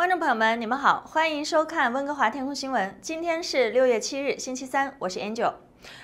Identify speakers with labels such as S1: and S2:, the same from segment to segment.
S1: 观众朋友们，你们好，欢迎收看温哥华天空新闻。今天是六月七日，星期三，我是 Angel。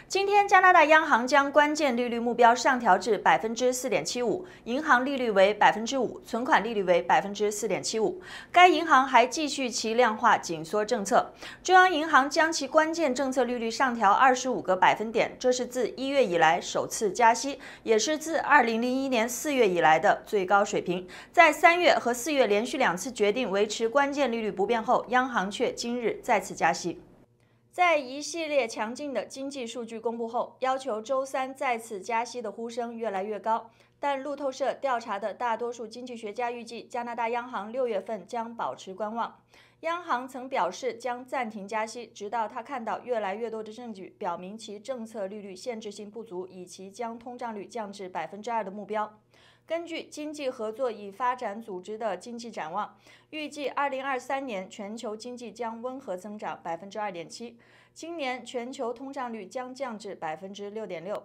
S1: 今天，加拿大央行将关键利率目标上调至百分之四点七五，银行利率为百分之五，存款利率为百分之四点七五。该银行还继续其量化紧缩政策。中央银行将其关键政策利率上调二十五个百分点，这是自一月以来首次加息，也是自二零零一年四月以来的最高水平。在三月和四月连续两次决定维持关键利率不变后，央行却今日再次加息。在一系列强劲的经济数据公布后，要求周三再次加息的呼声越来越高。但路透社调查的大多数经济学家预计，加拿大央行六月份将保持观望。央行曾表示，将暂停加息，直到他看到越来越多的证据表明其政策利率限制性不足，以及将通胀率降至百分之二的目标。根据经济合作与发展组织的经济展望，预计2023年全球经济将温和增长2.7%，今年全球通胀率将降至6.6%。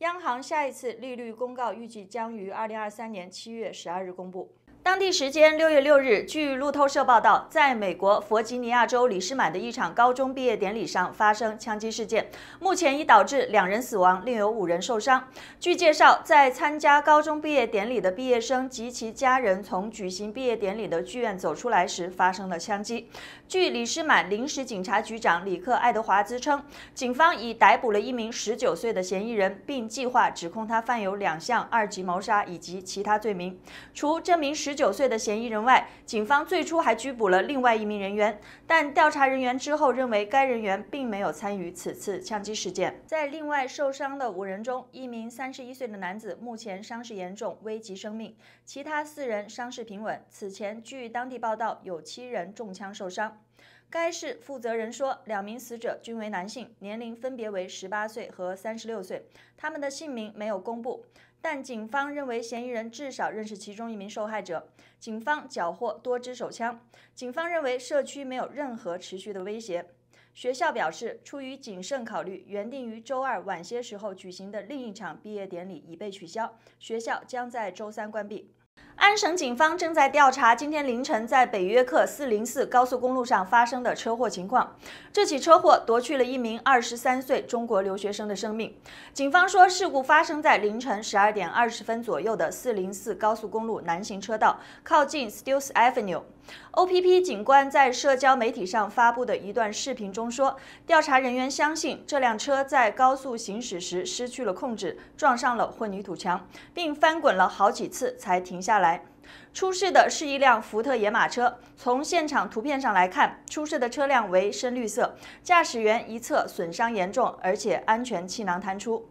S1: 央行下一次利率公告预计将于2023年7月12日公布。当地时间六月六日，据路透社报道，在美国弗吉尼亚州李士满的一场高中毕业典礼上发生枪击事件，目前已导致两人死亡，另有五人受伤。据介绍，在参加高中毕业典礼的毕业生及其家人从举行毕业典礼的剧院走出来时发生了枪击。据李士满临时警察局长里克·爱德华兹称，警方已逮捕了一名19岁的嫌疑人，并计划指控他犯有两项二级谋杀以及其他罪名。除这名十九岁的嫌疑人外，警方最初还拘捕了另外一名人员，但调查人员之后认为该人员并没有参与此次枪击事件。在另外受伤的五人中，一名三十一岁的男子目前伤势严重，危及生命；其他四人伤势平稳。此前据当地报道，有七人中枪受伤。该市负责人说，两名死者均为男性，年龄分别为十八岁和三十六岁，他们的姓名没有公布。但警方认为嫌疑人至少认识其中一名受害者。警方缴获多支手枪。警方认为社区没有任何持续的威胁。学校表示，出于谨慎考虑，原定于周二晚些时候举行的另一场毕业典礼已被取消。学校将在周三关闭。安省警方正在调查今天凌晨在北约克404高速公路上发生的车祸情况。这起车祸夺去了一名23岁中国留学生的生命。警方说，事故发生在凌晨12点20分左右的404高速公路南行车道，靠近 s t i l l s Avenue。O.P.P. 警官在社交媒体上发布的一段视频中说，调查人员相信这辆车在高速行驶时失去了控制，撞上了混凝土墙，并翻滚了好几次才停下来。出事的是一辆福特野马车，从现场图片上来看，出事的车辆为深绿色，驾驶员一侧损伤严重，而且安全气囊弹出。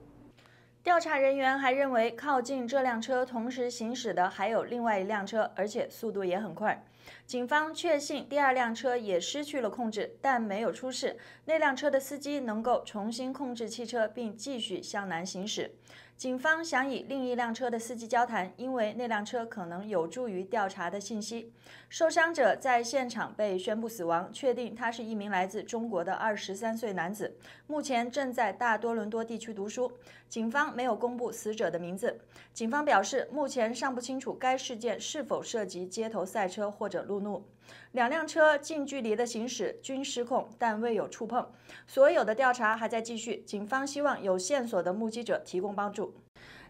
S1: 调查人员还认为，靠近这辆车同时行驶的还有另外一辆车，而且速度也很快。警方确信第二辆车也失去了控制，但没有出事。那辆车的司机能够重新控制汽车，并继续向南行驶。警方想与另一辆车的司机交谈，因为那辆车可能有助于调查的信息。受伤者在现场被宣布死亡，确定他是一名来自中国的二十三岁男子，目前正在大多伦多地区读书。警方没有公布死者的名字。警方表示，目前尚不清楚该事件是否涉及街头赛车或者路怒。两辆车近距离的行驶均失控，但未有触碰。所有的调查还在继续，警方希望有线索的目击者提供帮助。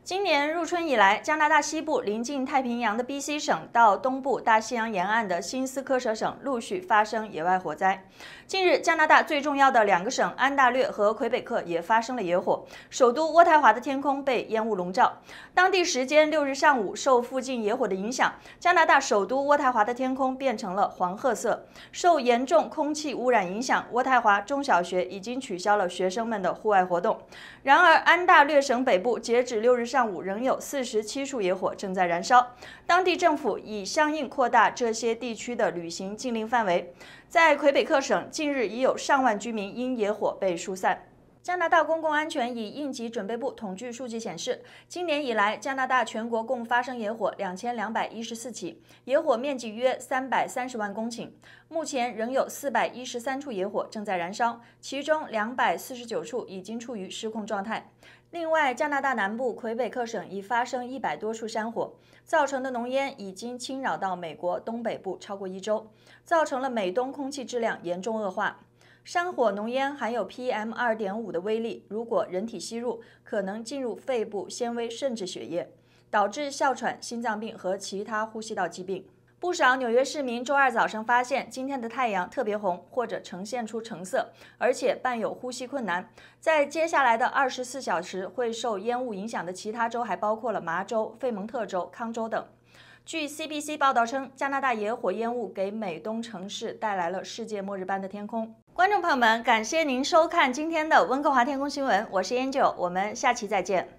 S1: 今年入春以来，加拿大西部临近太平洋的 BC 省到东部大西洋沿岸的新斯科舍省陆续发生野外火灾。近日，加拿大最重要的两个省安大略和魁北克也发生了野火，首都渥太华的天空被烟雾笼罩。当地时间六日上午，受附近野火的影响，加拿大首都渥太华的天空变成了黄褐色。受严重空气污染影响，渥太华中小学已经取消了学生们的户外活动。然而，安大略省北部截止六日上上午仍有四十七处野火正在燃烧，当地政府已相应扩大这些地区的旅行禁令范围。在魁北克省，近日已有上万居民因野火被疏散。加拿大公共安全与应急准备部统计数据显示，今年以来，加拿大全国共发生野火两千两百一十四起，野火面积约三百三十万公顷。目前仍有四百一十三处野火正在燃烧，其中两百四十九处已经处于失控状态。另外，加拿大南部魁北克省已发生一百多处山火，造成的浓烟已经侵扰到美国东北部超过一周，造成了美东空气质量严重恶化。山火浓烟含有 PM2.5 的微粒，如果人体吸入，可能进入肺部、纤维甚至血液，导致哮喘、心脏病和其他呼吸道疾病。不少纽约市民周二早上发现，今天的太阳特别红或者呈现出橙色，而且伴有呼吸困难。在接下来的二十四小时会受烟雾影响的其他州还包括了麻州、费蒙特州、康州等。据 CBC 报道称，加拿大野火烟雾给美东城市带来了世界末日般的天空。观众朋友们，感谢您收看今天的温哥华天空新闻，我是烟九，我们下期再见。